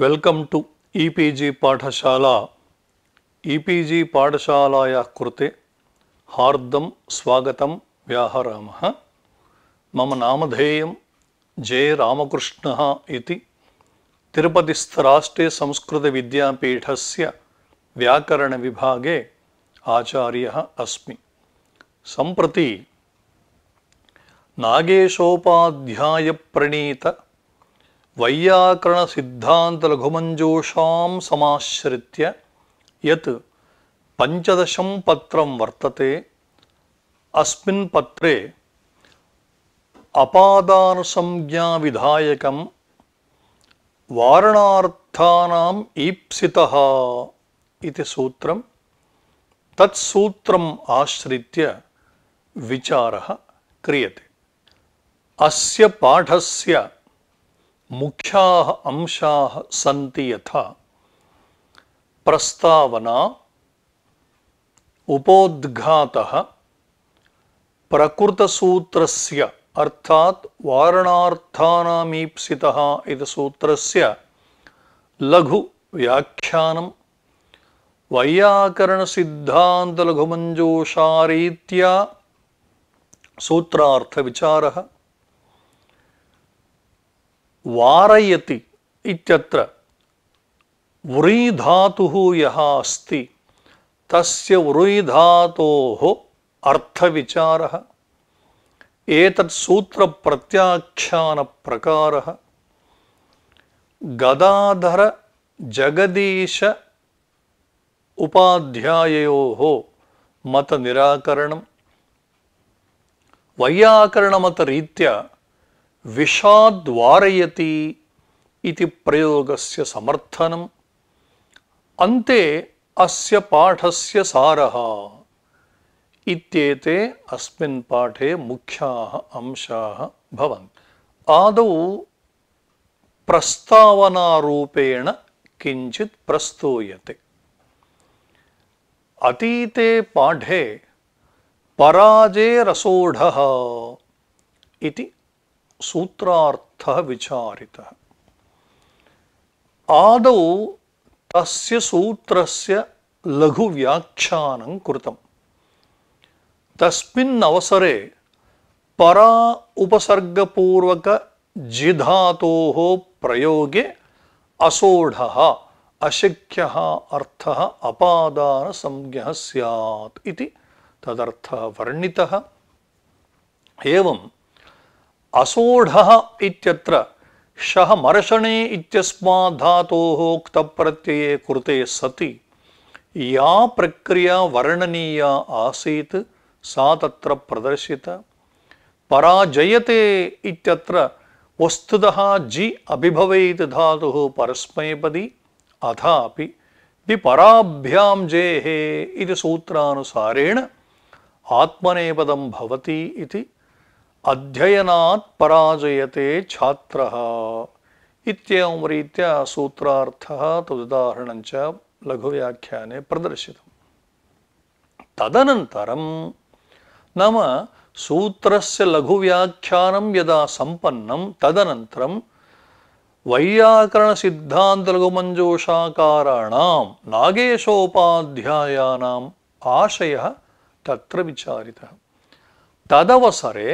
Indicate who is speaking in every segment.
Speaker 1: Welcome to E P G पाठशाला E P G पाठशालायाः कृते हार्दं स्वागतं व्याहरामः मम नामधेयं जयरामकृष्णः इति तिरुपतिस्थराष्ट्रीयसंस्कृतविद्यापीठस्य व्याकरणविभागे आचार्यः अस्मि सम्प्रति नागेशोपाध्यायप्रणीत वैयाकरणसिद्धान्तलघुमञ्जूषां समाश्रित्य यत् पञ्चदशं पत्रं वर्तते अस्मिन् पत्रे अपादानुसंज्ञाविधायकं वारणार्थानाम् ईप्सितः इति सूत्रं तत्सूत्रम् आश्रित्य विचारः क्रियते अस्य पाठस्य मुख्या अंशा सी यथा प्रस्तावना उपोद्घात प्रकृतसूत्र अर्थात् वारणार्थानामीप्सितः सूत्र से लघु व्याख्यानम् वैयाकरणसिद्धान्तलघुमञ्जूषारीत्या सूत्रार्थविचारः वारयति यहाँ अस्त तस्धा अर्थ विचार एक सूत्र प्रत्याख्यान प्रकार गदाधर जगदीश उपाध्याय उपाध्याययोः मतनिराकरणं वैयाकरणमतरीत्या विषाद्वारयति इति प्रयोगस्य समर्थनम् अन्ते अस्य पाठस्य सारः इत्येते अस्मिन् पाठे मुख्याः अंशाः भवन्ति आदौ प्रस्तावनारूपेण किञ्चित् प्रस्तूयते अतीते पाठे पराजे पराजेरसोढः इति सूत्रार्थः विचारितः आदौ तस्य सूत्रस्य लघुव्याख्यानं कृतम् परा उपसर्गपूर्वक जिधातोः प्रयोगे असोढः अशक्यः अर्थः अपादानसंज्ञः स्यात् इति तदर्थः वर्णितः एवं असोढ़ शह मर्षणे इत्यस्मा धातोः क्तप्रत्यये कृते सति या प्रक्रिया वर्णनीया आसत सा तत्र प्रदर्शिता पराजयते इत्यत्र जि अभिभवेत् धा परस्मैपदी अथापि विपराभ्यां जेहे इति सूत्रानुसारेण अध्ययनात् पराजयते छात्रः इत्येवं रीत्या सूत्रार्थः तदुदाहरणञ्च लघुव्याख्याने प्रदर्शितं तदनन्तरं नाम सूत्रस्य लघुव्याख्यानं यदा सम्पन्नं तदनन्तरं वैयाकरणसिद्धान्तलघुमञ्जूषाकाराणां नागेशोपाध्यायानाम् आशयः तत्र विचारितः तदवसरे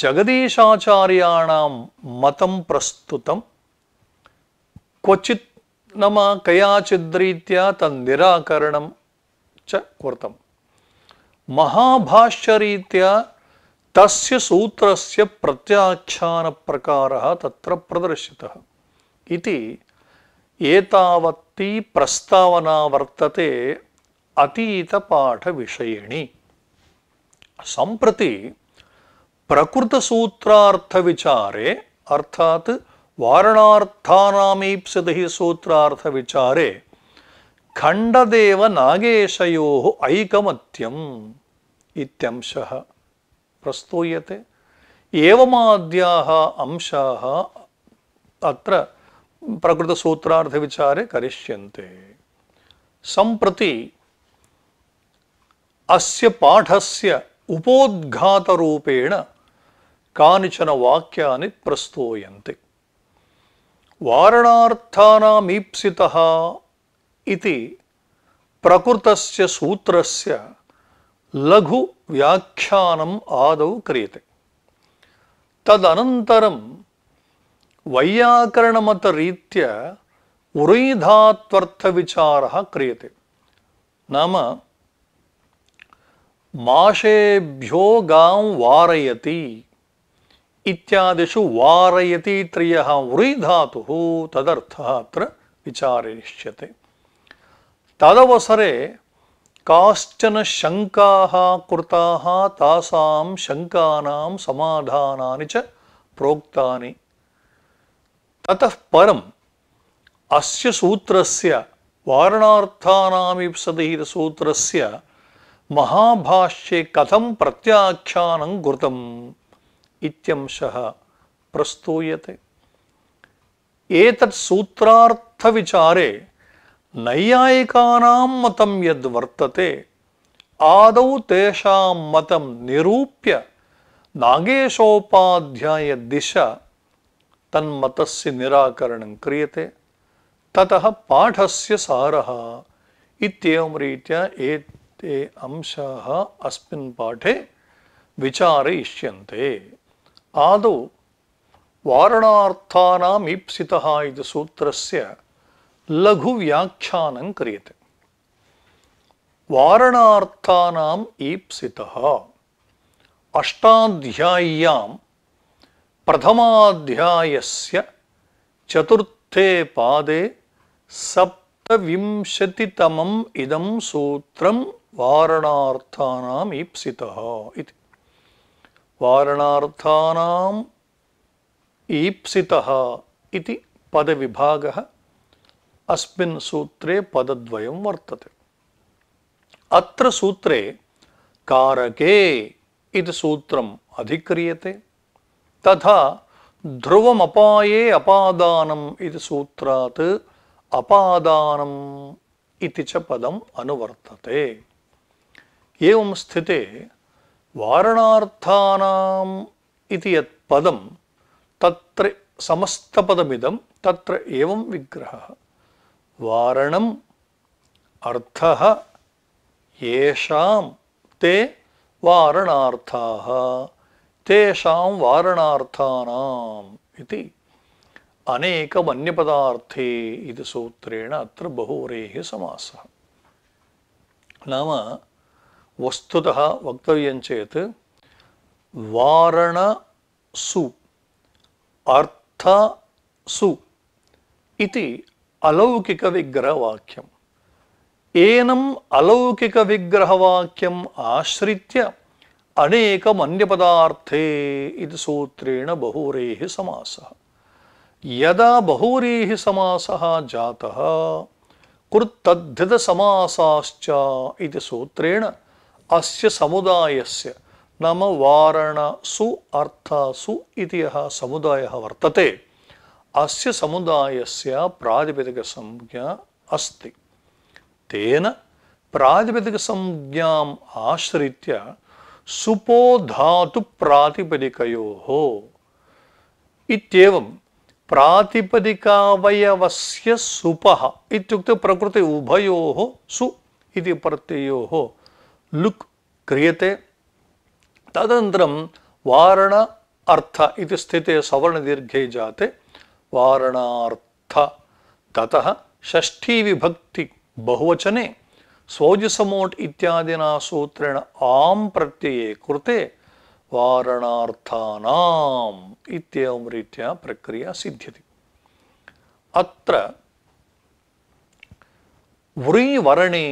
Speaker 1: जगदीशाचार्याणां मत प्रस्तुत क्वचि नाम कयाचिद्रीत्या तराकरण च कृतं महाभाष्यरीत्या तस्य सूत्रस्य प्रत्याख्यानप्रकारः तत्र प्रदर्शितः इति एतावत्ती प्रस्तावना वर्तते अतीतपाठविषयिणी सम्प्रति प्रकृतसूत्रार्थविचारे अर्थात् वारणार्थानामीप्सितः सूत्रार्थविचारे खण्डदेव नागेशयोः ऐकमत्यम् इत्यंशः प्रस्तूयते एवमाद्याः अंशाः अत्र प्रकृतसूत्रार्थविचारे करिष्यन्ते सम्प्रति अस्य पाठस्य उपोद्घातरूपेण కానిచన వాక్యాన్ని ప్రస్తూయంతి వారణార్థానామీప్సిత ఇది ప్రకృతస్య సూత్రస్య లఘు వ్యాఖ్యానం ఆదౌ క్రియతే తదనంతరం ఉరీధాత్వర్థ విచార క్రియతే నామ మాషేభ్యో గాం వారయతి इत्यादिषु वारयति त्रियः वृधातुः तदर्थः अत्र विचारयिष्यते तदवसरे काश्चन शङ्काः कृताः तासाम् शङ्कानां समाधानानि च प्रोक्तानि ततः परम् अस्य सूत्रस्य वारणार्थानामीप् महाभाष्ये कथं प्रत्याख्यानं कृतम् ഇത്യംശ പ്രസ്തൂയത്തെ ഏതത് സൂത്രാർത്ഥവിചാരേ നൈയായികാനാം മതം യദ് വർത്തത്തെ ആദൗ തേഷാം മതം നിരൂപ്യ നാഗേശോപാധ്യായ ദിശ തന്മതസ് നിരാകരണം ക്രിയത്തെ തത പാഠസ്യ സാരഹ ഇത്യവം രീത്യ ഏത്തെ അംശാ അസ്മിൻ പാഠേ വിചാരയിഷ്യന്തേ ஆதோ வாரணார்த்தானாம் ஈப்சிதா இது சூத்திரஸ்ய லகு வியாக்கியானம் கிரியது வாரணார்த்தானாம் ஈப்சிதா அஷ்டாத்தியாயாம் பிரதமாத்தியாயஸ்ய சதுர்த்தே பாதே சப்தவிம்சதிதமம் இதம் சூத்திரம் வாரணார்த்தானாம் ஈப்சிதா இது वारणार्थानाम् ईप्सितः इति पदविभागः अस्मिन् सूत्रे पदद्वयं वर्तते अत्र सूत्रे कारके इति सूत्रम् अधिक्रियते तथा ध्रुवमपाये अपादानम् इति सूत्रात् अपादानम् इति च पदम् अनुवर्तते एवं स्थिते வாரணார்த்தானாம் இது எத் பதம் தத்ர சமஸ்தபதமிதம் தத்ர ஏவம் விக்கிரக வாரணம் அர்த்தக ஏஷாம் தே வாரணார்த்தாக தேஷாம் வாரணார்த்தானாம் இது अनेकमन्यपदार्थे இது सूत्रेण अत्र பகுரேகி समासः नाम వస్తుత వక్తవ్యం చేత్ వారణసు అర్థసు ఇది అలౌకిక విగ్రహవాక్యం ఏనం అలౌకిక విగ్రహవాక్యం ఆశ్రిత్య అనేక మన్యపదార్థే ఇది సూత్రేణ బహూరే సమాస యదా బహూరే సమాస జాత కృత్తద్ధిత సమాసాశ్చ ఇది సూత్రేణ අස්්‍ය සමුදායස්ය නම වාරණ සු අර්ථාසු ඉතිහ සමුදායහ වර්තතේ. අස්්‍ය සමුදායස්ය ප්‍රාජපතික සංඥා අස්ති. තේන ප්‍රාජපතික සංඥාම් ආශ්‍රිත්‍ය සුපෝධාතු ප්‍රාතිපදිකයෝ හෝ. ඉත්‍යවම් ප්‍රාතිපදිකාවයවස්්‍ය සුපහ ඉත්යුක්ත ප්‍රකෘති උභයෝ සු ඉති ප්‍රත්තියෝ හෝ लुक् क्रियते तदन वारण अर्थ इति स्थिते सवर्णदीर्घे जाते वारणार्थ ततः विभक्ति बहुवचने स्वौजसमोट् इत्यादिना सूत्रेण आं प्रत्यये कृते वारणार्थानाम् इत्येवं रीत्या प्रक्रिया सिद्ध्यति अत्र व्रीवरणे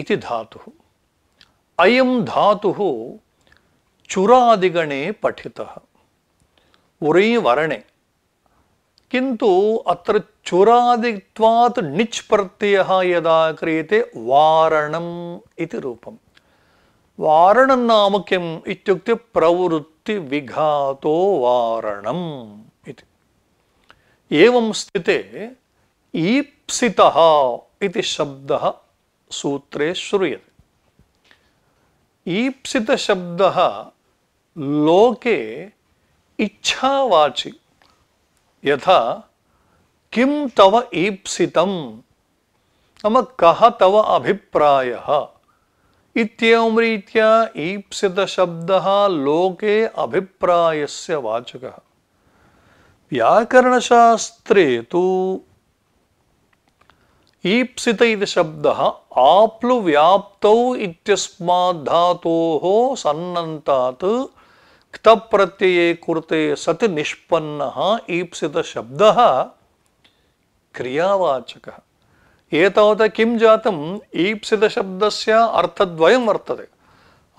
Speaker 1: इति धातुः अयम धातु चुरादिगणे पठितः उरी वरणे किंतु अत्र चुरादित्वात् णिच् प्रत्ययः यदा क्रियते वारणम् इति रूपम् वारणं नाम किम् इत्युक्ते प्रवृत्तिविघातो वारणम् इति एवं स्थिते ईप्सितः इति शब्दः सूत्रे श्रूयते ईप्सित शब्द लोके इच्छावाचि यथा किम तव ईप्सित नम कः तव अभिप्रायः इत्येवं रीत्या ईप्सितशब्दः लोके अभिप्रायस्य वाचकः व्याकरणशास्त्रे तु ईप्सित शब्द आप्लु व्याप्त धातो सन्नता क्त प्रत्यये कुर्ते सति निष्पन्न ईप्सित शब्द क्रियावाचक एतावत किं जातम् ईप्सित शब्दस्य अर्थद्वयं वर्तते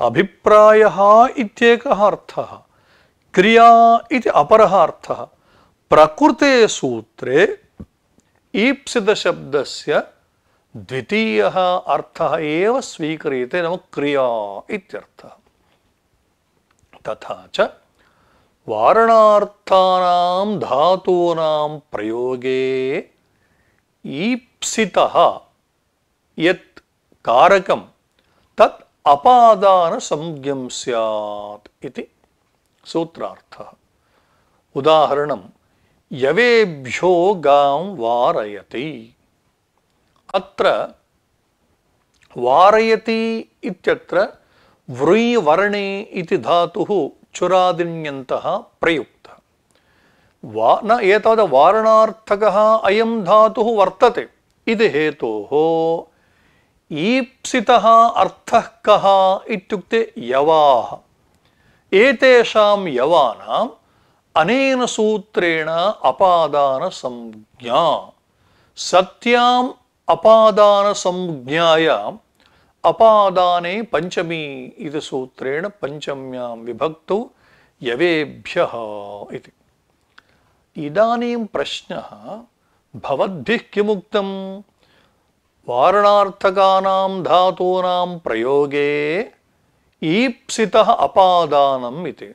Speaker 1: अभिप्रायः इत्येकः अर्थः क्रिया इति अपरः अर्थः प्रकृते सूत्रे ईप्सितशब्दस्य द्वितीयः अर्थः एव स्वीक्रियते नाम क्रिया इत्यर्थः तथा च वारणार्थानां धातूनां प्रयोगे ईप्सितः यत् कारकं तत् अपादानसंज्ञं स्यात् इति सूत्रार्थः उदाहरणं यवेभ्यो गां वारयति अत्र वारयति इत्यत्र व्रूञवरणे इति धातुः चुरादिन्यन्तः प्रयुक्तः वा न एतद् वारणार्थकः अयं धातुः वर्तते इति हेतोः ईप्सितः अर्थः कः इत्युक्ते यवाः एतेषाम् यवानाम् అనేన సూత్రేణ అపాదాన సంజ్ఞ సత్యాం అపాదాన సంజ్ఞాయ అపాదానే పంచమీ ఇది సూత్రేణ పంచమ్యాం విభక్తు యవేభ్య ఇది ఇదానీ ప్రశ్న భవద్భి కిముక్తం వారణార్థకానాం ధాతూనాం ప్రయోగే ఈప్సిత అపాదానం ఇది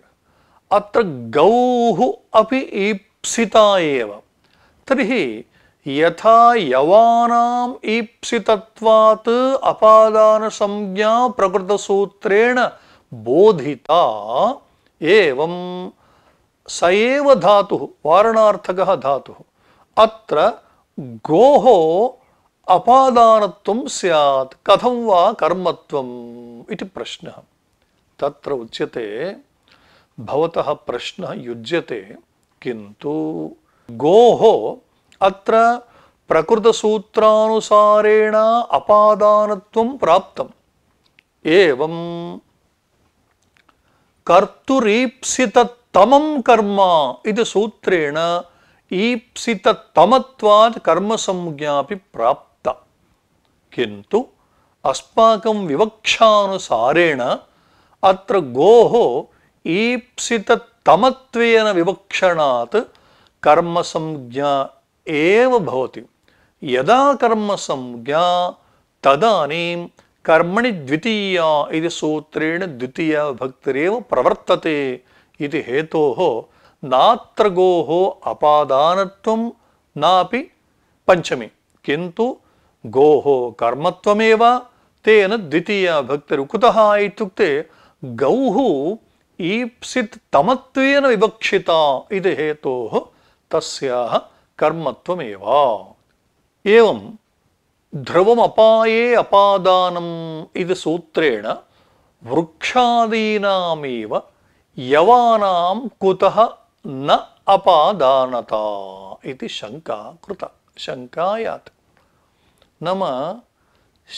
Speaker 1: अत्र गौः अपि ईप्सिता एव तर्हि यथा यवानाम् ईप्सितत्वात् अपादानसंज्ञा प्रकृतसूत्रेण बोधिता एवं स एव धातुः वारणार्थकः धातुः अत्र गोः अपादानत्वं स्यात् कथं वा कर्मत्वम् इति प्रश्नः तत्र उच्यते భవతः ప్రశ్న యుజ్యతే కింటు గోహో అత్ర ప్రకృత సూత్రానుసారేణ అపాదానత్వం ప్రాప్తం ఏవం కర్తురీప్సితమం కర్మ ఇది సూత్రేణ ఈప్సితమత్వాత్ కర్మ సంజ్ఞాపి ప్రాప్త కింటు అస్మాకం వివక్షానుసారేణ అత్ర గోహో ஈப்சித தமத்வேன விவக்ஷணாத் கர்ம சம்ஜா ஏவ பவதி யதா கர்ம சம்ஜா ததானீம் கர்மணி த்விதீயா இது சூத்திரேண த்விதீயா பக்திரேவ பிரவர்த்ததே இது ஹேதோः நாத்திரகோः அபாதானத்துவம் நாபி பஞ்சமி கிந்து கோः कर्मत्वमेव तेन द्वितीया भक्तिरुकुतः इत्युक्ते गौः ಈಪ್ಸಿತ್ ತಮತ್ವೇನ ವಿವಕ್ಷಿತ ಇದು ಹೇತು ತಸ್ಯ ಕರ್ಮತ್ವಮೇವ ಏವಂ ಧ್ರುವಮಪಾಯೇ ಅಪಾದಾನಂ ಇದು ಸೂತ್ರೇಣ ವೃಕ್ಷಾದೀನಾಮೇವ ಯವಾನಾಂ ಕುತಃ ನ ಅಪಾದಾನತ ಇತಿ ಶಂಕಾ ಕೃತ ಶಂಕಾಯಾತ್ ನಮ್ಮ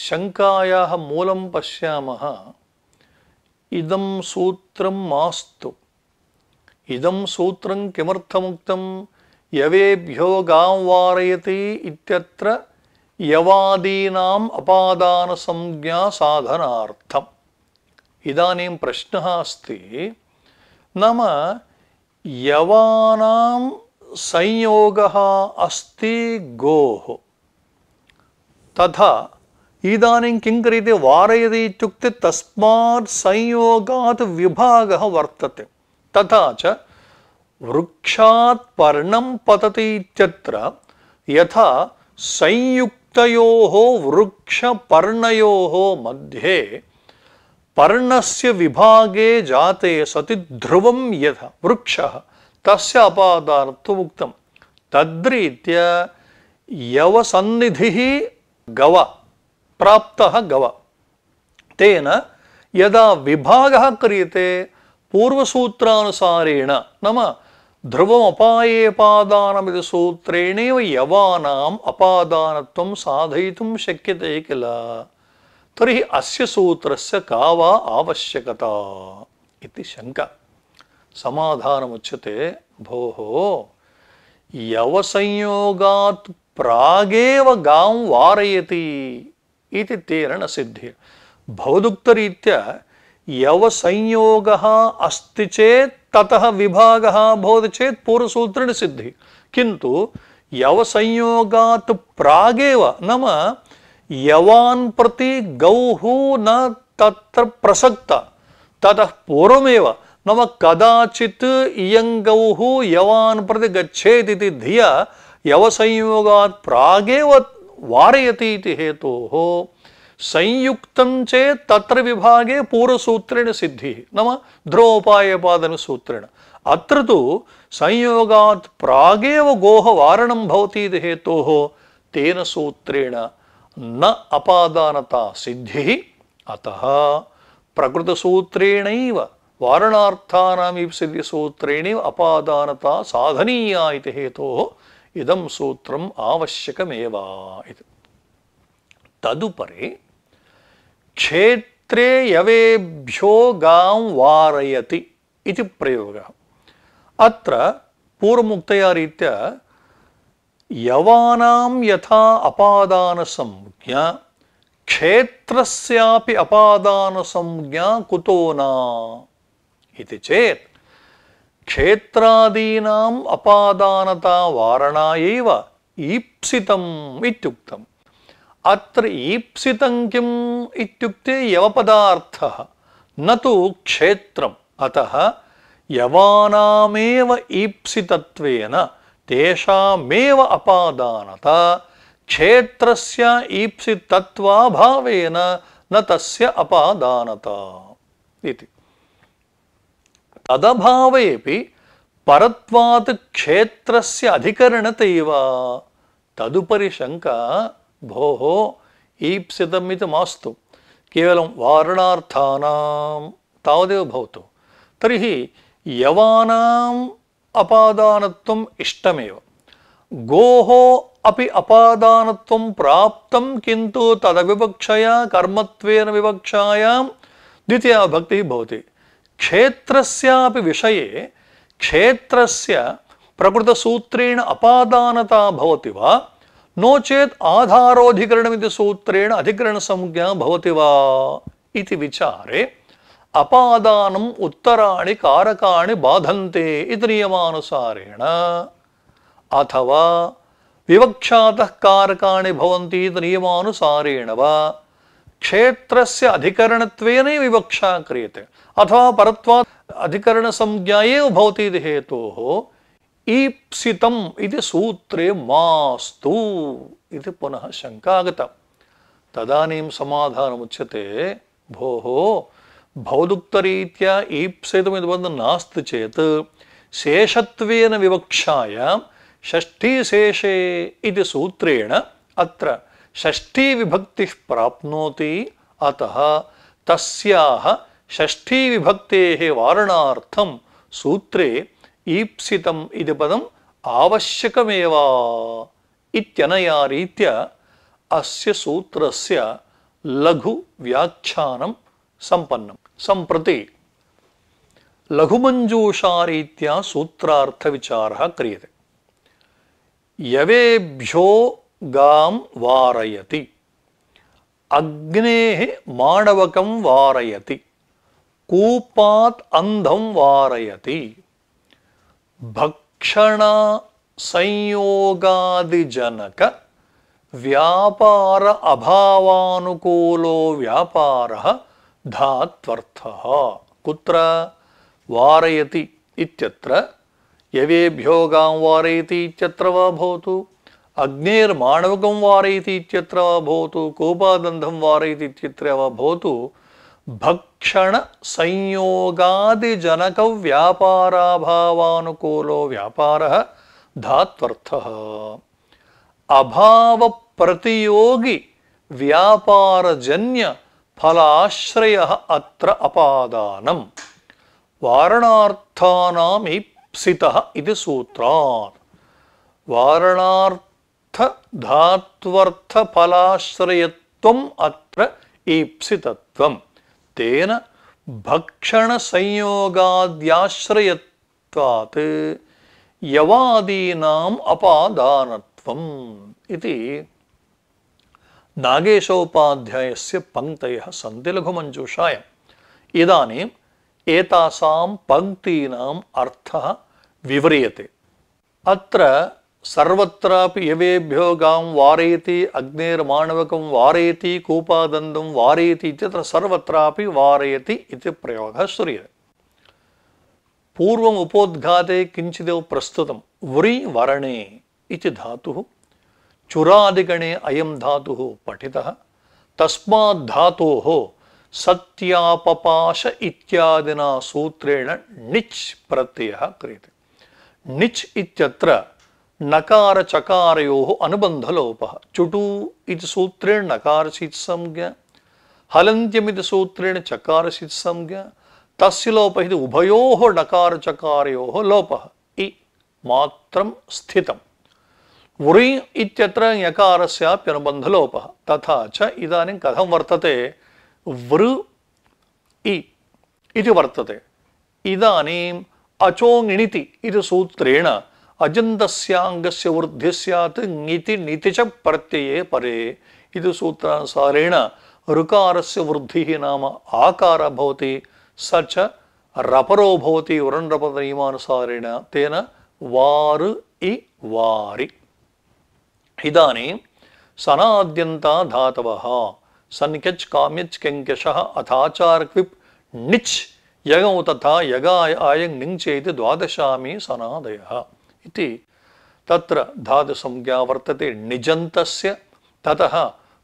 Speaker 1: ಶಂಕಾಯಾಹ ಮೂಲಂ ಪಶ್ಯಾಮಹ இதம் சூத்திரம் மாஸ்து இதம் சூத்திரம் கிமர்த்தமுக்தம் யவேபியோ காம் வாரயதி இத்தியத்திர யவாதீனாம் அபாதான சம்ஞா சாதனார்த்தம் இதானீம் பிரஷ்னः अस्ति नाम यवानां संयोगः अस्ति गोः तथा इदानीं किं क्रियते वारयति इत्युक्ते तस्मात् संयोगात् विभागः वर्तते तथा च वृक्षात् पर्णं पतति इत्यत्र यथा संयुक्तयोः वृक्षपर्णयोः मध्ये पर्णस्य विभागे जाते सति ध्रुवं यथा वृक्षः तस्य अपादार्थम् तद्रीत्या यवसन्निधिः गव ಪ್ರಾಪ್ತ ಗವ ತೇನ ಯದಾ ವಿಭಾಗ ಕ್ರಿಯತೆ ಪೂರ್ವಸೂತ್ರಾನುಸಾರೇಣ ನಮ ಧ್ರುವಮಪಾಯೇ ಪಾದಾನಮಿದು ಸೂತ್ರೇಣೇವ ಯವಾನಾಂ ಅಪಾದಾನತ್ವ ಸಾಧಯಿತು ಶಕ್ಯತೆ ಕಿಲ ತರ್ಹಿ ಅಸ್ಯ ಸೂತ್ರಸ್ಯ ಕಾ ವಾ ಅವಶ್ಯಕತಾ ಇತಿ ಶಂಕ ಸಮಾಧಾನ ಮುಚ್ಚತೆ ಭೋಹೋ ಯವ ಸಂಯೋಗಾತ್ ಪ್ರಾಗೇವ ಗಾಂ ವಾರಯತಿ ಇತಿ ತೇರಣ ಸಿದ್ಧಿ ರೀತ್ಯ ಯವ ಸಂಯೋಗ ಅಸ್ತಿ ಚೇತ್ ತತಃ ವಿಭಾಗ ಭವತಿ ಚೇತ್ ಪೂರ್ವಸೂತ್ರಣ ಸಿದ್ಧಿ ಕಿಂತು ಯವ ಸಂಯೋಗಾತ್ ಪ್ರಾಗೇವ ನಮ ಯವಾನ್ ಪ್ರತಿ ಗೌಹು ನ ತತ್ರ ಪ್ರಸಕ್ತ ತತಃ ಪೂರ್ವಮೇವ ನಮ ಕದಾಚಿತ್ ಇಯಂಗೌಹು ಯವಾನ್ ಪ್ರತಿ ಗಚ್ಚೇದಿತಿ ಧಿಯ ಯವ ಸಂಯೋಗಾತ್ ಪ್ರಾಗೇವ ವಾರಯತಿ ಇತಿ ಹೇತೋ ಸಂಯುಕ್ತಂಚೇ ತತ್ರ ವಿಭಾಗೆ ಪೂರ್ವಸೂತ್ರೇಣ ಸಿದ್ಧಿ ನಮ್ಮ ಧ್ರೋಪಾಯಪಾದನ ಸೂತ್ರೇಣ ಅತ್ರದು ಸಂಯೋಗಾತ್ ಪ್ರಾಗೇವ ಗೋಹ ವಾರಣಂ ಭವತಿ ಇದು ಹೇತೋ ತೇನ ಸೂತ್ರೇಣ ನ ಅಪಾದಾನತ ಸಿದ್ಧಿ ಅತಃ ಪ್ರಕೃತಸೂತ್ರೇಣೈವ ಸಿದ್ಧಿ ಸೂತ್ರೇಣ ಅಪಾದಾನತ ಸಾಧನೀಯ ಇತಿ ಹೇತೋ இதம் சூத்திரம் ஆவசியகமேவா இது ததுபரி க்ஷேத்ரே யவேபியோ காம் வாரயதி இது பிரயோகः அத்த பூர்வமுக்தையாரீத்யா யவானாம் யதா அபாதானசம்ஜா க்ஷேத்திரஸ்யாபி அபாதானசம்ஜா குதோனா இது சேத் ക്ഷേത്രാദീനാം അപാദാനത വാരണായൈവ ഈപ്സിതം ഇത്യുക്തം അത്ര ഈപ്സിതം കിം ഇത്യുക്തി യവപദാർത്ഥ നതു ക്ഷേത്രം അത യവാനാമേവ ഈപ്സിതത്വേന തേഷാമേവ അപാദാനത ക്ഷേത്രസ്യ ഈപ്സിതത്വാഭാവേന ന തസ്യ അപാദാനത ഇതി तदभावेपि परत्वात् क्षेत्रस्य अधिकरणतैव तदुपरी शंका भोः ईप्सितम् इति मास्तु केवलं वारणार्थानां तावदेव भवतु तर्हि यवानाम् अपादानत्वम् इष्टमेव गोः अपि अपादानत्वं प्राप्तं किन्तु तदविवक्षया कर्मत्वेन विवक्षायां द्वितीया भक्तिः भवति క్షేత్రస్యాపి విషయే క్షేత్రస్య ప్రకృత సూత్రేణ అపాదానత భవతి వా నో చేత్ ఆధారోధికరణమితి సూత్రేణ అధికరణ సంజ్ఞా భవతి వా ఇది విచారే అపాదానం ఉత్తరాణి కారకాణి బాధంతే ఇది నియమానుసారేణ అథవా వివక్షాత కారకాణి భవంతి ఇది నియమానుసారేణ వా ಕ್ಷೇತ್ರಸ್ಯ ಅಧಿಕರಣತ್ವೇನೇ ವಿವಕ್ಷಾ ಕ್ರಿಯತೆ ಅಥವಾ ಪರತ್ವಾ ಅಧಿಕರಣ ಸಂಜ್ಞಾಯೇ ಭವತಿ ಇದು ಹೇತೋಃ ಈಪ್ಸಿತಂ ಇದು ಸೂತ್ರೆ ಮಾಸ್ತು ಇದು ಪುನಃ ಶಂಕ ಆಗತ ತದಾನೀಂ ಸಮಾಧಾನ ಮುಚ್ಚತೆ ಭೋಹೋ ಭೌದುಕ್ತ ರೀತಿಯ ಈಪ್ಸಿತಂ ಇದು ಬಂದು ನಾಸ್ತಿ ಚೇತ್ ಶೇಷತ್ವೇನ ವಿವಕ್ಷಾಯ ಷಷ್ಠೀ ಶೇಷೇ ಇದು ಸೂತ್ರೇಣ ಅತ್ರ षष्ठी विभक्ति प्राप्नोति अतः तस्याह षष्ठी विभक्तेः वारणार्थं सूत्रे ईप्सितम् इति पदम् आवश्यकमेव इत्यनया रीत्या अस्य सूत्रस्य लघुव्याख्यानं सम्पन्नं सम्प्रति लघुमञ्जूषारीत्या सूत्रार्थविचारः क्रियते यवेभ्यो गाम वारयति अग्नेः माणवकं वारयति कूपात् अन्धं वारयति भक्षणा संयोगादिजनक व्यापार अभावानुकूलो व्यापारः धात्वर्थः कुत्र वारयति इत्यत्र यवेभ्यो गां वारयति इत्यत्र वा भवतु ಅಗ್ನೇರ್ಮಾಣವಕಂ ವಾರಯತಿ ಇತ್ಯತ್ರ ಭವತು ಕೋಪಾದಂಧಂ ವಾರಯತಿ ಇತ್ಯತ್ರ ಭವತು ಭಕ್ಷಣ ಸಂಯೋಗಾದಿ ಜನಕ ವ್ಯಾಪಾರಾಭಾವಾನುಕೂಲೋ ವ್ಯಾಪಾರ ಧಾತ್ವರ್ಥ ಅಭಾವ ಪ್ರತಿಯೋಗಿ ವ್ಯಾಪಾರಜನ್ಯ ಫಲಾಶ್ರಯ ಅತ್ರ ಅಪಾದಾನಂ ಇದು ಸೂತ್ರಾತ್ ವಾರಣಾರ್ಥ धात्वर्थफलाश्रयत्वम् अत्र ईप्सितत्वं तेन भक्षणसंयोगाद्याश्रयत्वात् यवादीनाम् अपादानत्वम् इति नागेशोपाध्यायस्य पङ्क्तयः सन्ति लघुमञ्जूषाय इदानीम् एतासां पङ्क्तीनाम् अर्थः विव्रियते अत्र சர்வத்திராபி எவேபியோ காம் வாரயதி அக்னேர் மாணவகம் வாரயதி கூபாதந்தம் வாரயதி இத்தியத்திர சர்வத்திராபி வாரயதி இது பிரயோக ஸ்ரீயது பூர்வம் உபோத்காதே கிஞ்சிதேவ் பிரஸ்துதம் వ్రీ వరణే ఇది ధాతు చురాదిగణే అయం ధాతు పఠిత తస్మాద్ధాతో సత్యాపపాశ ఇత్యాదినా సూత్రేణ నిచ్ ప్రత్యయ క్రియతే నిచ్ ఇత్యత్ర నకార చకారయో అనుబంధ లోప చుటూ ఇది సూత్రేణ నకార నకారసిత్ సంజ్ఞ హలంత్యమితి సూత్రేణ చకార చకారసిత్ సంజ్ఞ తస్య లోప ఇది ఉభయో నకార చకారయో లోప ఇ మాత్రం స్థితం ఉరి ఇత్యత్ర యకారస్యాప్యనుబంధలోప లోప చ ఇదానీం కథం వర్తతే వృ ఇ ఇది వర్తతే ఇదానీం అచోంగిణితి ఇది సూత్రేణ அஜந்தஸ்யாங்கஸ்ய உர்திஸ்யாத் நிதி நிதிச்ச பிரத்யே பரே இது சூத்திரானுசாரேண ருக்காரஸ்ய உர்தி நாம ஆகார பவதி சச்ச ரபரோ பவதி உரண்டபத நியமானுசாரேண தேன வாரு இ வாரி இதானீம் சனாத்யந்தா தாத்தவா சன்கெச் काम्यच किंकश अथाचार க்விப் நிச் यगौ तथा यगा आयंग निंग चेत द्वादशामी इति तत्र धातुसंज्ञा वर्तते निजन्तस्य ततः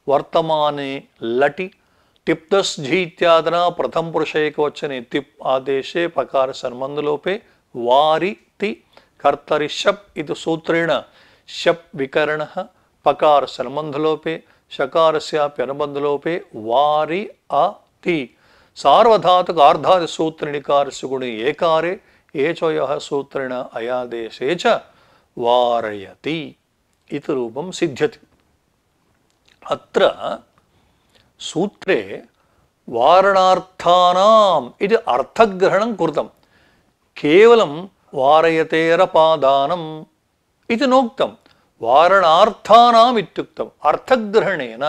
Speaker 1: वर्तमाने लटि टिप्तस्झी इत्यादना प्रथम पुरुष एकवचने तिप् आदेशे पकार संबंधलोपे वारि ति कर्तरि शप् इति सूत्रेण शप् विकरणः पकार संबंधलोपे शकारस्यापि अनुबन्धलोपे वारि अति सार्वधातुक आर्धादिसूत्रनिकारस्य गुणे एकारे ஏச்சோய சூத்திரிண அயாதேசேச்ச வாரயதி இது ரூபம் சித்தியதி அத்த சூத்திரே வாரணார்த்தானாம் இது அர்த்தகிரகணம் குருதம் கேவலம் வாரயதேரபாதானம் இது நோக்தம் வாரணார்த்தானாம் இத்துக்தம் அர்த்தகிரகணேன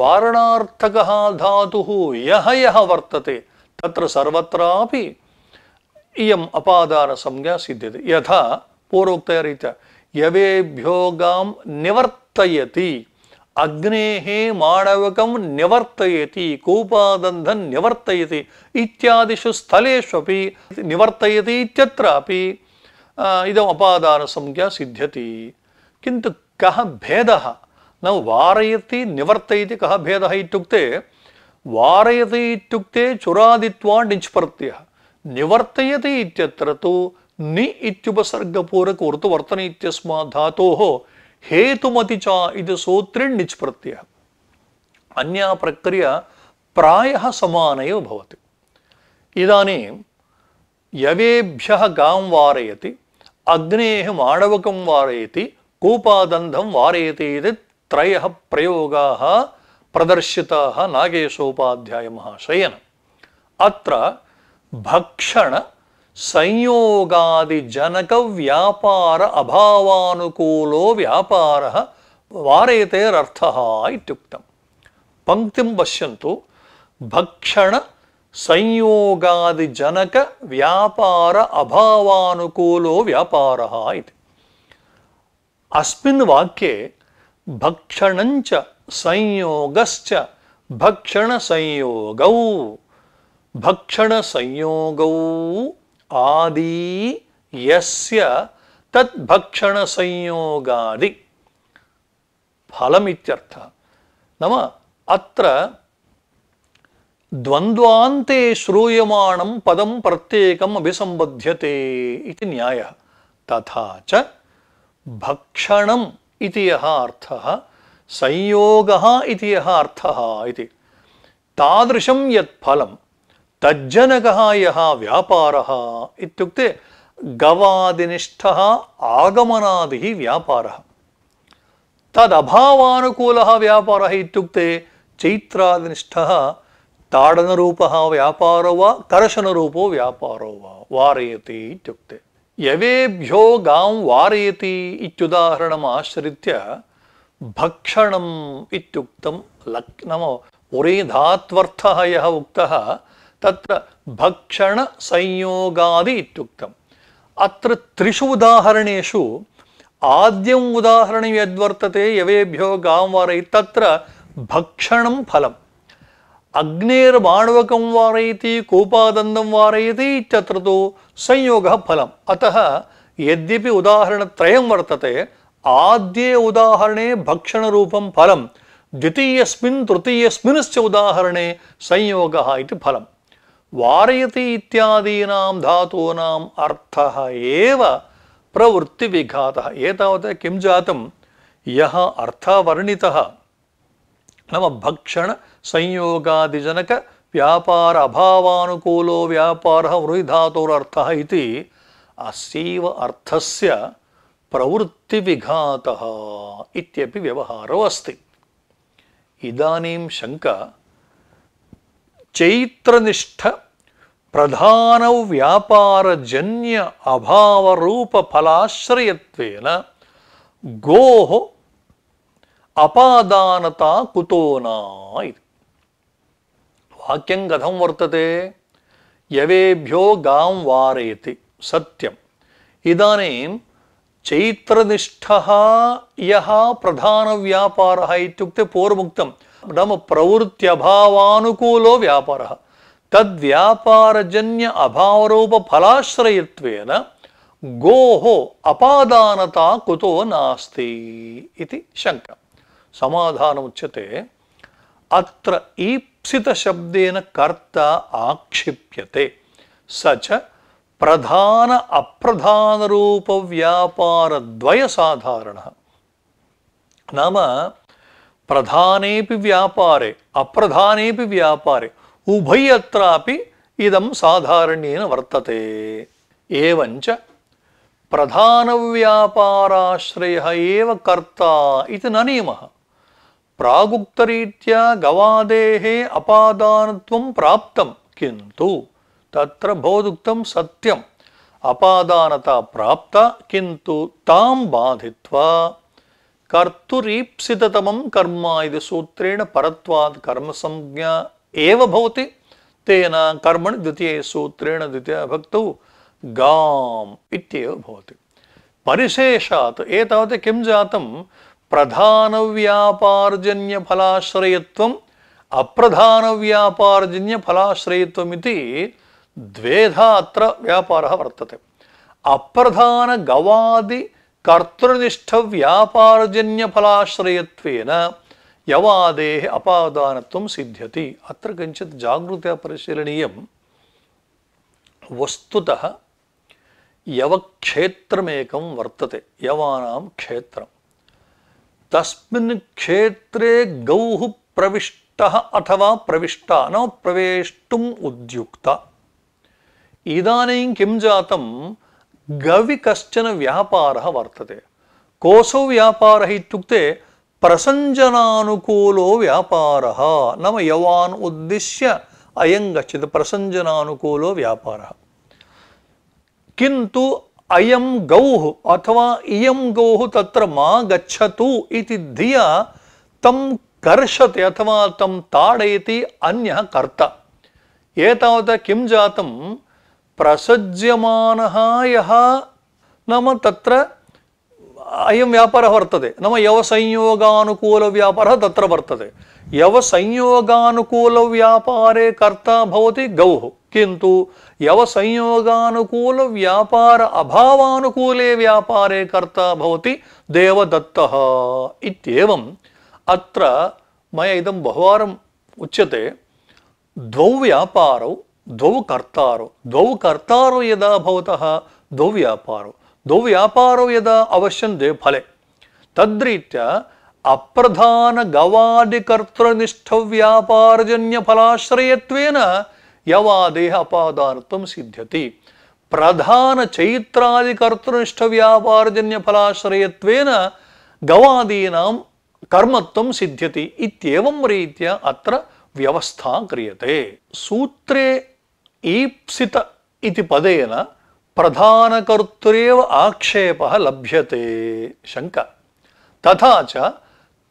Speaker 1: வாரணார்த்தகா தாது யஹ யஹ வர்த்ததே தत्र सर्वत्रापि इयम् अपादारसंज्ञा सिद्ध्यति यथा पूर्वोक्तरीत्या यवेभ्योगां निवर्तयति अग्नेः माणवकं निवर्तयति कूपादन्धं निवर्तयति इत्यादिषु स्थलेष्वपि निवर्तयति इत्यत्रापि इदम् अपादानसंज्ञा सिद्ध्यति किन्तु कः भेदः न वारयति निवर्तयति कः भेदः इत्युक्ते वारयति इत्युक्ते चुरादित्वा निच्प्रत्ययः ನಿವರ್ತಯತೆ ಇತ್ಯತ್ರ ತು ನಿ ಇತ್ಯುಪಸರ್ಗಪೂರಕ ವರ್ತನೆ ಇತ್ಯಸ್ಮ ಧಾತೋ ಹೇತುಮತಿ ಚ ಇದು ಸೂತ್ರೇಣ್ ನಿಚ್ ಪ್ರತ್ಯಯ ಅನ್ಯ ಪ್ರಕ್ರಿಯ ಪ್ರಾಯ ಸಮಾನಯೋ ಭವತಿ ಇದಾನಿ ಯವೇಭ್ಯ ಗಾಂ ವಾರಯತಿ ಅಗ್ನೇ ಮಾಣವಕಂ ವಾರಯತಿ ಕೂಪಾದಂಧಂ ವಾರಯತಿ ಇದು ತ್ರಯ ಪ್ರಯೋಗ ಪ್ರದರ್ಶಿತ ನಾಗೇಶೋಪಾಧ್ಯಾಯ ಮಹಾಶಯನ ಅತ್ರ భక్షణ సంయోగాది జనక వ్యాపార అభావానుకూలో వ్యాపార వారేతేరర్థ ఇత్యుక్తం పంక్తిం పశ్యంతు భక్షణ సంయోగాది జనక వ్యాపార అభావానుకూలో వ్యాపార ఇది అస్మిన్ వాక్యే భక్షణంచ సంయోగశ్చ భక్షణ సంయోగౌ భక్షణ సంయోగౌ ఆది యస్య తద్భక్షణ సంయోగాది ఫలమిత్యర్థ నమ అత్ర ద్వంద్వాంతే శ్రూయమాణం పదం ప్రత్యేకం అభిసంబధ్యతే ఇది న్యాయ తథా చ భక్షణం ఇది యహ అర్థః సంయోగः ఇది యహ అర్థः ఇది తాదృశం యత్ ఫలం తజ్జనగ యహ వ్యాపార ఇత్యుక్తే గవాదినిష్ట ఆగమనాది వ్యాపార తదభావానుకూల వ్యాపార ఇత్యుక్తే చైత్రాదినిష్ట తాడనరూప వ్యాపారో వా కర్షణరూపో వ్యాపారో వా వారయతి ఇత్యుక్తే యవేభ్యో గాం వారయతి ఇత్యుదాహరణం ఆశ్రిత్య భక్షణం ఇత్యుక్తం లక్ నమ పురీధాత్వర్థ యహ ఉక్త തത്ര ഭക്ഷണ സംയോഗാദി ഇത്യുക്തം അത്ര ത്രിഷു ഉദാഹരണേഷു ആദ്യം ഉദാഹരണം യദ്വർത്തത്തെ യവേഭ്യോ ഗാം വാറയി തത്ര ഭക്ഷണം ഫലം അഗ്നേർ ബാണവകം വാറയതി കൂപാദന്തം വാറയതി ഇത്യത്രതോ സംയോഗ ഫലം അത यद्यपि ഉദാഹരണത്രയം വർത്തത്തെ आद्ये ഉദാഹരണേ ഭക്ഷണരൂപം ഫലം ദ്വിതീയസ്മിൻ तृतीयस्मिंश्च ഉദാഹരണേ സംയോഗ इति फलम् वारयति इत्यादीनां धातूनाम् अर्थः एव प्रवृत्तिविघातः एतावत् किं जातं यः अर्थः वर्णितः नाम भक्षणसंयोगादिजनकव्यापार अभावानुकूलो व्यापारः वृहिधातोरर्थः इति अस्यैव अर्थस्य प्रवृत्तिविघातः इत्यपि व्यवहारो अस्ति इदानीं शङ्का चैत्रनिष्ठ ప్రధాన వ్యాపార జన్య అభావ రూప ఫలాశ్రయత్వేన గోహ అపాదానత కుతోనా ఇది వాక్యం కథం వర్తతే యవేభ్యో గాం వారేతి సత్యం ఇదానీం చైత్రనిష్ట యహ ప్రధాన వ్యాపార ఇత్యుక్తే పూర్వముక్తం నమ ప్రవృత్తి అభావానుకూలో వ్యాపార తద్వ్యాపారజన్య అభావరూప ఫలాశ్రయత్వేన గోహో అపాదానత కుతో నాస్తి ఇది శంక సమాధానముచ్యతే అత్ర ఈప్సిత శబ్దేన కర్త ఆక్షిప్యతే సచ ప్రధాన అప్రధాన రూప వ్యాపార ద్వయ సాధారణ నామ ప్రధానేపి వ్యాపారే అప్రధానేపి వ్యాపారే உபயத்ராபி இதம் சாதாரண்யேன வர்த்ததே ஏவஞ்ச பிரதானவியாபாராஸ்ரய ஏவ கர்த்தா இது ந நியமः प्रागुक्तरीत्या गवादेः अपादानत्वं प्राप्तं किन्तु तत्र भवदुक्तं सत्यम् अपादानता प्राप्ता किन्तु तां बाधित्वा कर्तुरीप्सिततमं कर्म इति सूत्रेण परत्वात् कर्मसंज्ञा एव भवति तेन कर्मणि द्वितीये सूत्रेण द्वितीयभक्तौ गाम् इत्येव भवति परिशेषात् एतावत् किं जातं प्रधानव्यापार्जन्यफलाश्रयत्वम् अप्रधानव्यापार्जन्यफलाश्रयत्वम् इति द्वेधा अत्र व्यापारः वर्तते अप्रधानगवादिकर्तृनिष्ठव्यापार्जन्यफलाश्रयत्वेन यवादेः अपादानत्वं सिद्ध्यति अत्र किञ्चित् जागृत्या परिशीलनीयं वस्तुतः यवक्षेत्रमेकं वर्तते यवानां क्षेत्रं तस्मिन् क्षेत्रे गौः प्रविष्टः अथवा प्रविष्टा न प्रवेष्टुम् उद्युक्ता इदानीं किं जातं गवि कश्चन व्यापारः वर्तते कोऽसौ व्यापारः इत्युक्ते ప్రసంజనానుకూలో వ్యాపార నమ యవాన్ ఉద్దిశ్య అయం గచ్చతి ప్రసంజనానుకూలో వ్యాపార కింటు అయం గౌ అథవా ఇయం గౌ త్ర మా గచ్చతు ఇది ధియ తం కర్షతి అథవా తం తాడయతి అన్య కర్త ఏతావత కిం జాతం ప్రసజ్యమాన యహ నమ తత్ర ಅಯಂ ವ್ಯಾಪಾರ ಬರ್ತದೆ ನಮ್ಮ ಯಾವ ಸಂಯೋಗಾನುಕೂಲ ವ್ಯಾಪಾರ ತತ್ರ ಬರ್ತದೆ ಯಾವ ಸಂಯೋಗಾನುಕೂಲ ವ್ಯಾಪಾರೇ ಕರ್ತ ಭವತಿ ಗೌಹು ಕಿಂತು ಯಾವ ಸಂಯೋಗಾನುಕೂಲ ವ್ಯಾಪಾರ ಅಭಾವಾನುಕೂಲೇ ವ್ಯಾಪಾರೇ ಕರ್ತ ಭವತಿ ದೇವದತ್ತ ಇತ್ಯಂ ಅತ್ರ ಮಯ ಇದಂ ಬಹುವಾರಂ ಉಚ್ಯತೆ ದ್ವೌ ವ್ಯಾಪಾರೌ ದ್ವೌ ಕರ್ತಾರೋ ದ್ವೌ ಕರ್ತಾರೋ ಯದಾ ಭವತಃ ದ್ವೌ ವ್ಯಾಪಾರೋ द्वौ यदा अवश्यन्ते फले तद्रीत्या अप्रधानगवादिकर्तृनिष्ठव्यापारजन्यफलाश्रयत्वेन यवादेः अपादानत्वं सिद्ध्यति प्रधानचैत्रादिकर्तृनिष्ठव्यापारजन्यफलाश्रयत्वेन गवादीनां कर्मत्वं सिध्यति इत्येवं रीत्या अत्र व्यवस्था क्रियते सूत्रे ईप्सित इति पदेन பிரதான கர்த்தரேவ ஆக்ஷேப லபியதே சங்கா ததாச்ச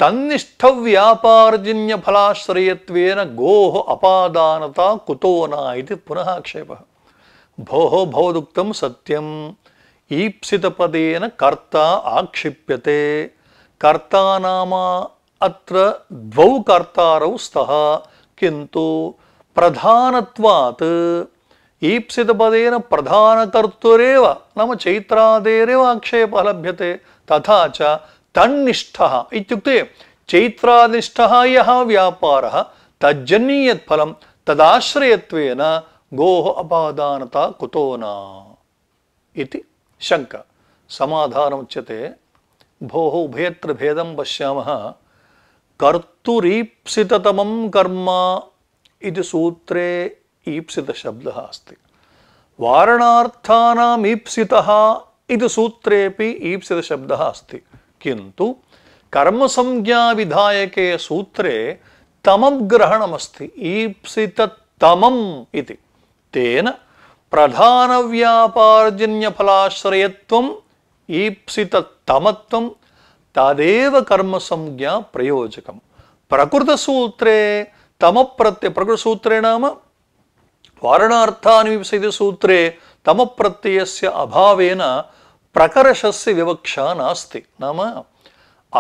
Speaker 1: தன்னிஷ்டவியாபார்ஜின்ய ஃபலாசிரயத்வேன கோஹ அபாதானதா குதோனா இது புனः ஆக்ஷேப போஹ பவதுக்தம் சத்தியம் ஈப்சிதபதேன கர்த்தா ஆக்ஷிப்பியதே கர்த்தா நாம அத்த द्वौ कर्तारौ स्तः किन्तु प्रधानत्वात् ఈప్సితపదేన ప్రధానకర్తురేవ నమ చైత్రాదేరేవ ఆక్షేప లభ్యతే తథా చ తన్నిష్ట ఇత్యుక్తే చైత్రాదిష్ట యహ వ్యాపార తజ్జనీయత్ ఫలం తదాశ్రయత్వేన గోహ అపాదానత కుతోనా ఇది శంక సమాధానం ఉచ్యతే భో ఉభయత్ర భేదం పశ్యామ కర్తురీప్సితమం కర్మ ఇది సూత్రే ಶಬ್ದ ಈಪ್ಸಬ್ಸ್ ಈಪ್ಸಿತ ಶಬ್ದ ಅಸ್ತಿ ಕರ್ಮಸಂಜ್ಞಾಧಕೆ ಸೂತ್ರೇ ತಮಗ್ರಹಣ ಅಸ್ತಿತ ಪ್ರಧಾನವ್ಯಾಪರ್ಜನ್ಯಫಲ್ರಿಯಪ್ಸಂಜ್ಞಾ ಪ್ರಯೋಜಕ ಸೂತ್ರೇ ತಮ ಪ್ರತ್ಯ ಸೂತ್ರೇ ನಾಮ ವಾರಣಾರ್ಥಾನ್ವಿಪ್ಸಿದ ಸೂತ್ರೆ ತಮ ಪ್ರತ್ಯಯಸ್ಯ ಅಭಾವೇನ ಪ್ರಕರ್ಷಸ್ಯ ವಿವಕ್ಷ ನಾಸ್ತಿ ನಾಮ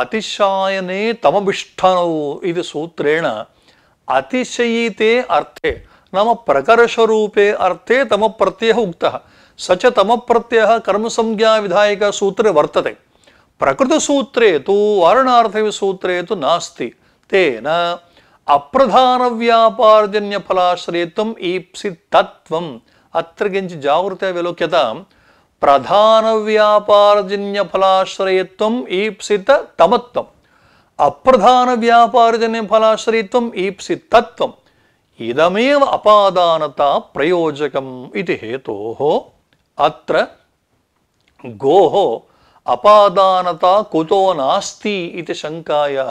Speaker 1: ಅತಿಶಾಯನೇ ತಮಭಿಷ್ಠನವು ಇದು ಸೂತ್ರೇಣ ಅತಿಶಯಿತೆ ಅರ್ಥೆ ನಾಮ ಪ್ರಕರ್ಷರೂಪೇ ಅರ್ಥೆ ತಮ ಪ್ರತ್ಯಯ ಉಕ್ತ ಸಚ ಚ ತಮ ಪ್ರತ್ಯಯ ಕರ್ಮಸಂಜ್ಞಾ ವಿಧಾಯಕ ಸೂತ್ರ ವರ್ತತೆ ಪ್ರಕೃತಸೂತ್ರೇ ತು ವಾರಣಾರ್ಥವಿ ಸೂತ್ರೇ ತು ನಾಸ್ತಿ ತೇನ അപ്രധാന വ്യാപാർജന്യ ഫലാശ്രയത്വം ഈപ്സി തത്വം അത്ര കിഞ്ചി ജാഗ്രത വിലോക്യത പ്രധാന വ്യാപാർജന്യ ഫലാശ്രയത്വം ഈപ്സിത തമത്വം അപ്രധാന വ്യാപാർജന്യ ഫലാശ്രയത്വം ഈപ്സി തത്വം ഇതമേവ അപാദാനത പ്രയോജകം ഇതി ഹേതോഹ അത്ര ഗോഹ അപാദാനത കുതോ നാസ്തി ഇതി ശങ്കായാ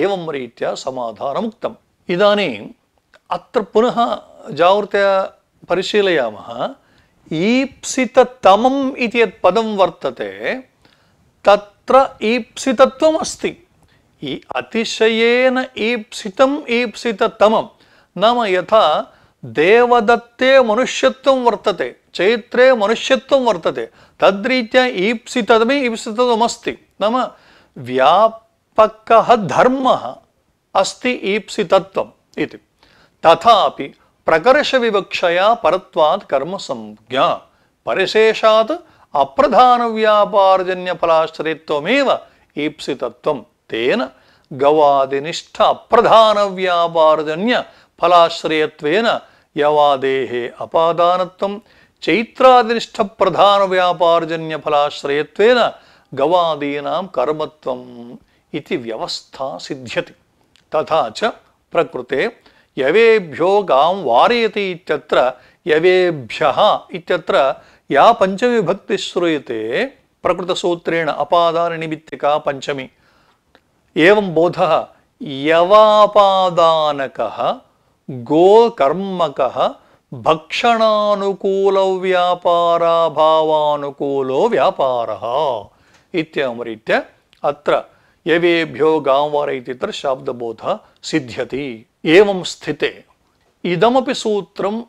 Speaker 1: ఏవం రీత్యా సమాధానముక్తం ఇదానీం అత్ర పునః జాగ్రత్తయ పరిశీలయామः ఈప్సితమం ఇది యత్ పదం వర్తతే తత్ర ఈప్సితత్వం అస్తి ఈ అతిశయేన ఈప్సితం ఈప్సితమం నామ యథా దేవదత్తే మనుష్యత్వం వర్తతే చైత్రే మనుష్యత్వం వర్తతే తద్రీత్యా ఈప్సితమే ఈప్సితమస్తి నామ వ్యాప్ पक्कः धर्मः अस्ति ईप्सितत्वम् इति तथापि प्रकर्षविवक्षया परत्वात् कर्मसंज्ञा परिशेषात् अप्रधानव्यापारजन्यफलाश्रयित्वमेव ईप्सितत्वम् तेन गवादिनिष्ठ अप्रधानव्यापारजन्यफलाश्रयत्वेन यवादेः अपादानत्वं चैत्रादिनिष्ठप्रधानव्यापारजन्यफलाश्रयत्वेन गवादीनां कर्मत्वम् ఇది వ్యవస్థా సిద్ధ్యతి తథాచ ప్రకృతే యవేభ్యో గాం వారయతి ఇత్యత్ర యవేభ్య ఇత్యత్ర యా పంచమి విభక్తి శ్రూయతే ప్రకృతసూత్రేణ అపాదాన నిమిత్తిక పంచమి ఏం బోధ యవాపాదానక గోకర్మక భక్షణానుకూల వ్యాపారాభావానుకూలో వ్యాపార ఇత్యవరీత్య అత్ర यवेभ्यो गांवर इतितर शब्द बोध सिद्ध्यति एवं स्थिते इदमपि सूत्रम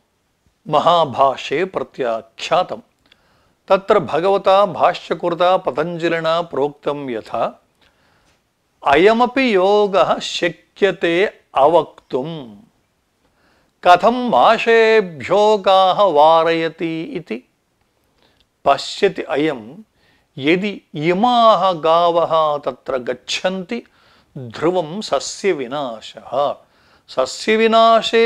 Speaker 1: महाभाष्ये प्रत्याख्यातम् तत्र भगवता भाष्यकृता पतंजलिना प्रोक्तं यथा अयमपि योगः शक्यते अवक्तुम् कथं मासेभ्योगाः वारयति इति पश्यति अयम् यदि इमाः गावः तत्र गच्छन्ति ध्रुवं सस्यविनाशः सस्यविनाशे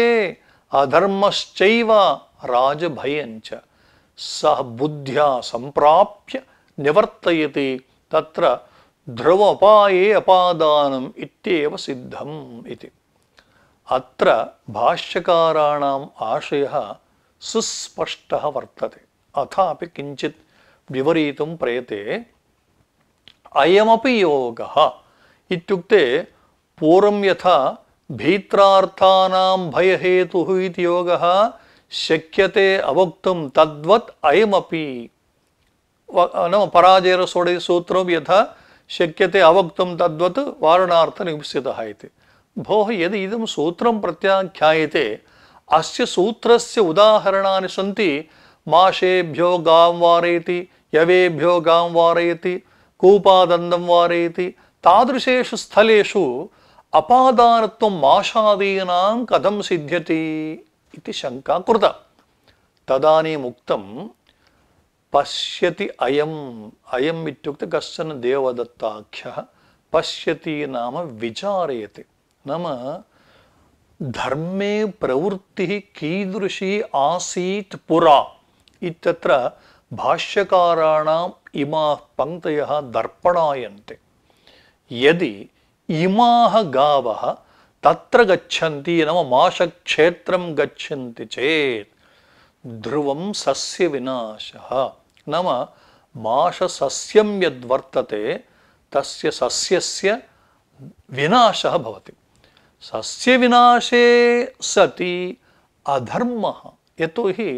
Speaker 1: अधर्मश्चैव राजभयञ्च सः बुद्ध्या सम्प्राप्य निवर्तयति तत्र ध्रुवपाये अपादानम् इत्येव सिद्धम् इति अत्र भाष्यकाराणाम् आशयः सुस्पष्टः वर्तते अथापि किञ्चित् விபரீதம் பிரயத்தே அயமபி யோகா இத்துக்தே பூர்வம் யதா பீத்ரார்த்தானாம் பயஹேது இது யோகா சக்கியத்தை அவக்தும் தத்வத் அயமபி நம்ம பராஜயர சோடை சூத்திரம் யதா சக்கியத்தை அவக்தும் தத்வத் வாரணார்த்த நிமிஷிதா இது भोः यदि इदं सूत्रं प्रत्याख्यायते अस्य सूत्रस्य उदाहरणानि सन्ति माषेभ्यो गां वारयति యవేభ్యో గాం వారయతి కూపాదందం వారయతి తాదృశేషు స్థలేషు అపాదానత్వం ఆషాదీనాం కథం సిద్ధ్యతి ఇది శంకా కృత శంకాకృత ముక్తం పశ్యతి అయం అయం ఇత్యుక్తే కశ్చన దేవదత్తాఖ్య పశ్యతి నామ విచారయతి నమ ధర్మే ప్రవృత్తి కీదృశీ ఆసీత్ పురా ఇత్ర భాష్యకారాణం ఇమా పంక్తయ దర్పణాయంతే యది ఇమాహ గావ తత్ర గచ్చంతి నమ మాషక్షేత్రం గచ్చంతి చేత్ ధ్రువం సస్య వినాశ నమ మాష సస్యం యద్వర్తతే తస్య సస్యస్య వినాశ భవతి సస్య వినాశే సతి అధర్మ యతో హి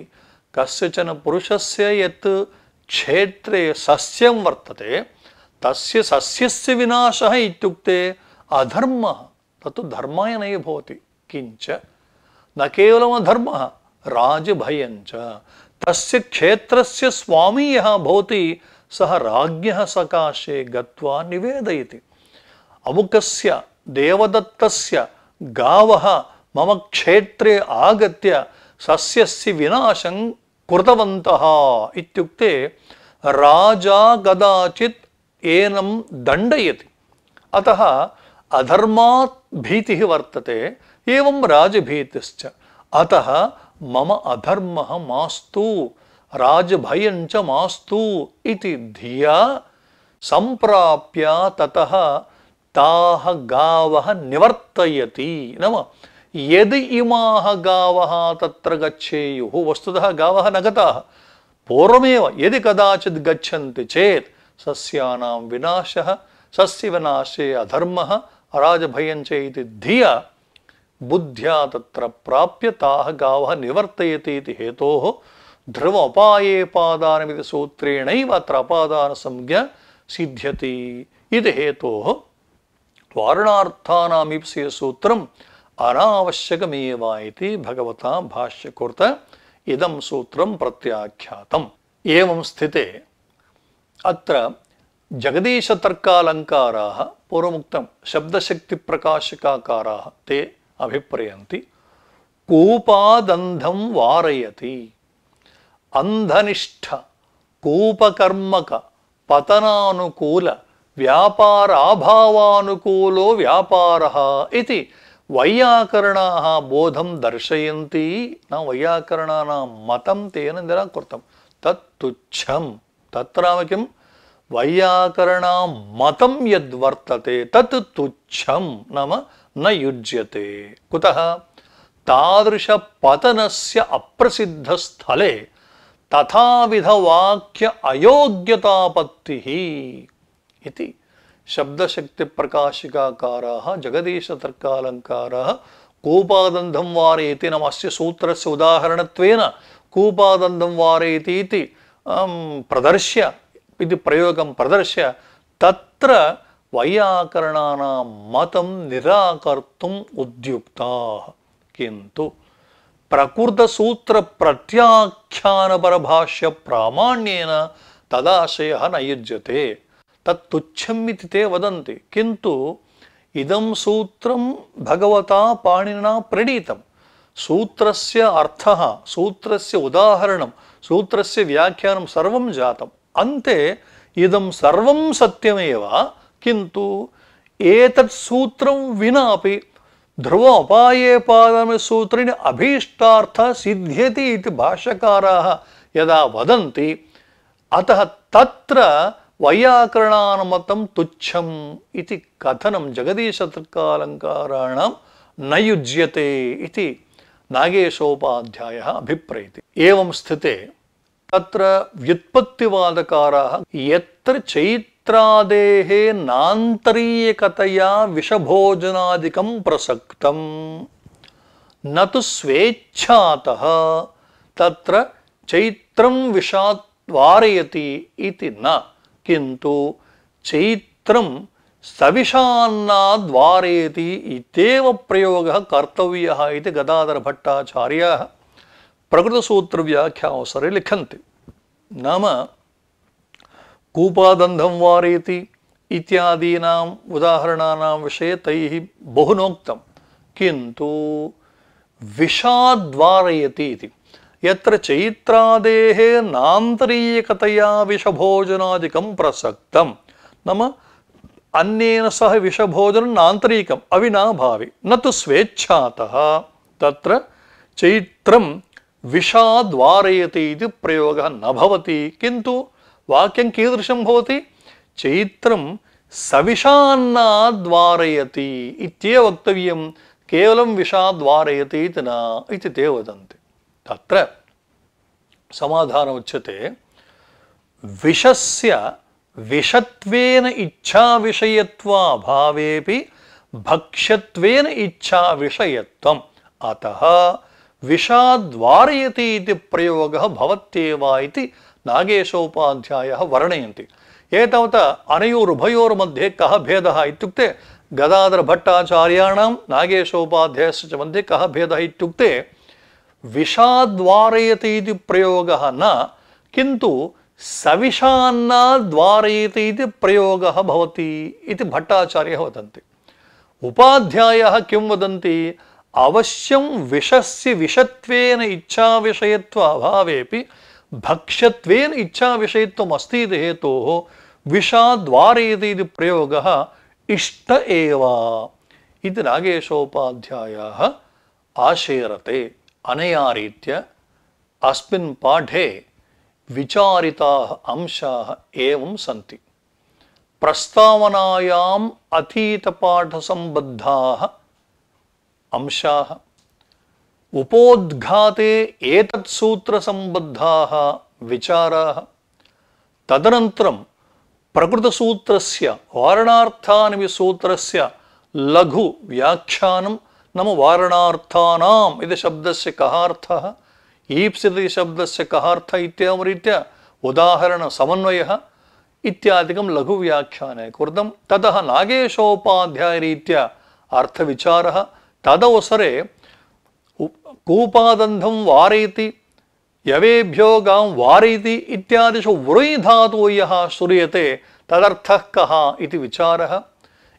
Speaker 1: कस्यचन पुरुषस्य यत् क्षेत्रे सस्यं वर्तते तस्य सस्यस्य विनाशः इत्युक्ते अधर्मः तत्तु धर्माय नैव भवति किञ्च न केवलम् अधर्मः राजभयञ्च तस्य क्षेत्रस्य स्वामी यः भवति सः राज्ञः सकाशे गत्वा निवेदयति अमुकस्य देवदत्तस्य गावः मम क्षेत्रे आगत्य सस्यस्य विनाशं कृतवन्तः राजा कदाचित् एनं दण्डयति अतः अधर्मात् भीतिः वर्तते एवं राजभीतिश्च अतः मम अधर्मः मास्तु राजभयञ्च मास्तु इति धिया सम्प्राप्य ततः ताः गावः निवर्तयति नाम यदि इमा गाव त्र गेयु वस्तु गाव न गताः पूर्वमेव यदि कदाचि गच्छन्ति चेत् सस्यानां विनाशः सस्य विनाशे अधर्मः अराजभयञ्च इति धिया बुद्ध्या तत्र प्राप्य ताः गावः निवर्तयति इति हेतोः ध्रुवपाये पादानमिति सूत्रेणैव अत्र अपादानसंज्ञा सिद्ध्यति इति हेतोः वारणार्थानामीप्सिय सूत्रं అనావశ్యకమేవాయితి భగవత భాష్యకృత ఇదం సూత్రం ప్రత్యాఖ్యాతం ఏం స్థితే అత్ర జగదీశతర్కాలంకారా పూర్వముక్తం శబ్దశక్తి ప్రకాశకాకారా తే అభిప్రయంతి కూపాదంధం వారయతి అంధనిష్ట కూపకర్మక పతనానుకూల వ్యాపారాభావానుకూలో వ్యాపార ఇది వైయాకరణాహ బోధం దర్శయంతి నా వైయాకరణానా మతం తేన నిరాకృతం తత్తుచ్చం తత్రావ కిం వైయాకరణా మతం యద్వర్తతే తత్ తుచ్చం నామ నయుజ్యతే కుత తాదృశపతనస్య అప్రసిద్ధస్థలే తథావిధ వాక్య అయోగ్యతాపత్తి ఇది ಶಬ್ದಶಕ್ತಿ ಪ್ರಕಾಶಿಕಾಕಾರ ಜಗದೀಶ ತರ್ಕಾಲಂಕಾರ ಕೂಪಾದಂಧಂ ವಾರಯತಿ ನಮಸ್ಯ ಸೂತ್ರಸ್ಯ ಉದಾಹರಣತ್ವೇನ ಕೂಪಾದಂಧಂ ವಾರಯತಿ ಇತಿ ಪ್ರದರ್ಶ್ಯ ಇದು ಪ್ರಯೋಗಂ ಪ್ರದರ್ಶ್ಯ ತತ್ರ ವೈಯಾಕರಣಾನ ಮತಂ ನಿರಾಕರ್ತು ಉದ್ಯುಕ್ತ ಕಿಂತು ಪ್ರಕೃತ ಸೂತ್ರ ಪ್ರತ್ಯಾಖ್ಯಾನ ಪರಭಾಷ್ಯ ಪ್ರಾಮಾಣ್ಯೇನ ತದಾಶಯ ನಯುಜ್ಯತೆ తత్తుచ్చమితితే వదంతి కింటు ఇదం సూత్రం భగవతా పాణినా ప్రణీతం సూత్రస్య అర్థ సూత్రస్య ఉదాహరణం సూత్రస్య వ్యాఖ్యానం సర్వం జాతం అంతే ఇదం సర్వం సత్యమేవ కింటు ఏతత్ సూత్రం వినాపి ధ్రువ అపాయే పాదమ సూత్రిని అభీష్టార్థ సిద్ధ్యతి ఇది భాష్యకారా యదా వదంతి అత తత్ర வையாக்கரணானுமதம் துச்சம் இது கதனம் ஜெகதீசத்திற்காலங்காராணாம் நயுஜ்யத்தை இது நாகேஷோபாத்தியாய அபிப்பிரேதி ஏவம் ஸ்திதே தத்திர வியுத்பத்திவாதக்காராக எத்திர சைத்ராதேः நாந்தரீயகதையா விஷபோஜனாதிகம் பிரசக்தம் न तु स्वेच्छातः तत्र चैत्रं विषात् वारयति इति न ಕಿಂತು ಚೈತ್ರಂ ದ್ವಾರೇತಿ ಇತೇವ ಪ್ರಯೋಗ ಕರ್ತವ್ಯ ಇದೆ ಗದಾಧರ ಭಟ್ಟಾಚಾರ್ಯ ಪ್ರಕೃತಸೂತ್ರ ವ್ಯಾಖ್ಯಾವಸರೆ ಲಿಖಂತೆ ನಮ ಕೂಪಾದಂಧಂ ವಾರೇತಿ ಇತ್ಯಾದೀನಾಂ ಉದಾಹರಣಾಂ ವಿಷಯ ತೈ ಬಹುನೋಕ್ತಂ ಕಿಂತು ವಿಷಾದ್ವಾರಯತಿ ಇತಿ यत्र चैत्रादेः नान्तरीयकतया विषभोजनादिकं प्रसक्तं नाम अन्येन सह विषभोजनं नान्तरिकम् अविनाभावि न तु स्वेच्छातः तत्र चैत्रं विषाद्वारयति इति प्रयोगः न भवति किन्तु वाक्यं कीदृशं भवति चैत्रं सविषान्नाद्वारयति इत्येव वक्तव्यं केवलं विषा द्वारयति इति न इति ते वदन्ति तत्र समाधानमुच्यते विषस्य विषत्वेन इच्छा विषयत्वाभावेपि भक्ष्यत्वेन इच्छा विषयत्वम् अतः विषाद्वारयति इति प्रयोगः भवत्येव इति नागेशोपाध्यायः वर्णयन्ति एतावता अनयोरुभयोर्मध्ये कः भेदः इत्युक्ते गदाधरभट्टाचार्याणां नागेशोपाध्यायस्य च मध्ये कः भेदः इत्युक्ते விஷாத்வாரயத்தை இது பிரயோகனா கிந்து சவிஷான்னா துவாரயத்தை இது பிரயோக பவதி இது பட்டாச்சாரிய வதந்தி உபாத்தியாய கிம் வதந்தி அவசியம் விஷஸ்ய விஷத்வேன இச்சா விஷயத்துவ அபாவேபி भक्ष्यत्वेन इच्छा विषयत्वम अस्ति इति हेतोः विषाद्वारयति इति प्रयोगः इष्ट एव इति नागेशोपाध्यायाः आशेरते अनया रीत्या अस्मिन् पाठे विचारिताः अंशाः एवं सन्ति प्रस्तावनायाम् विचारा अंशाः उपोद्घाते एतत् सूत्रसम्बद्धाः वर्णाथ सूत्र प्रकृतसूत्रस्य वारणार्थानिविसूत्रस्य लघुव्याख्यानं ನಮ್ಮ ವಾರಣಾರ್ಥಾನಾಂ ಇದು ಶಬ್ದಸ್ಯ ಕಹಾರ್ಥ ಈಪ್ಸಿತ ಶಬ್ದಸ್ಯ ಕಹಾರ್ಥ ಇತ್ಯಂ ರೀತ್ಯ ಉದಾಹರಣ ಸಮನ್ವಯ ಇತ್ಯಾದಿಕಂ ಲಘು ವ್ಯಾಖ್ಯಾನೆ ಕುರಿತಂ ತತಃ ನಾಗೇಶೋಪಾಧ್ಯಾಯ ಅರ್ಥವಿಚಾರ ತದವಸರೆ ಕೂಪಾದಂಧಂ ವಾರೈತಿ ಯವೇಭ್ಯೋ ಗಾಂ ವಾರೈತಿ ಇತ್ಯಾದಿಷು ವೃಯಿ ಧಾತೂಯ ಶ್ರೂಯತೆ ತದರ್ಥ ಕಹ ಇತಿ ವಿಚಾರಃ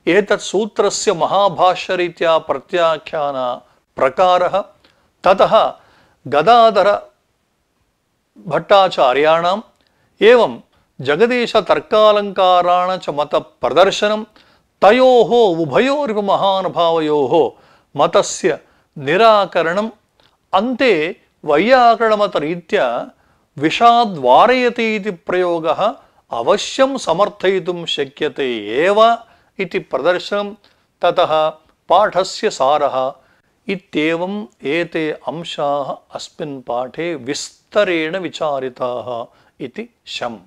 Speaker 1: एतत् सूत्रस्य महाभाष्यरीत्या प्रत्याख्यानप्रकारः ततः गदाधरभट्टाचार्याणाम् एवं जगदीशतर्कालङ्काराण च मतप्रदर्शनं तयोः उभयोरिव महानुभावयोः मतस्य निराकरणम् अन्ते वैयाकरणमतरीत्या विषाद्वारयति इति प्रयोगः अवश्यं समर्थयितुं शक्यते एव इति प्रदर्शनं ततः पाठस्य सारः इत्येवम् एते अंशाः अस्मिन् पाठे विस्तरेण विचारिताः इति शम्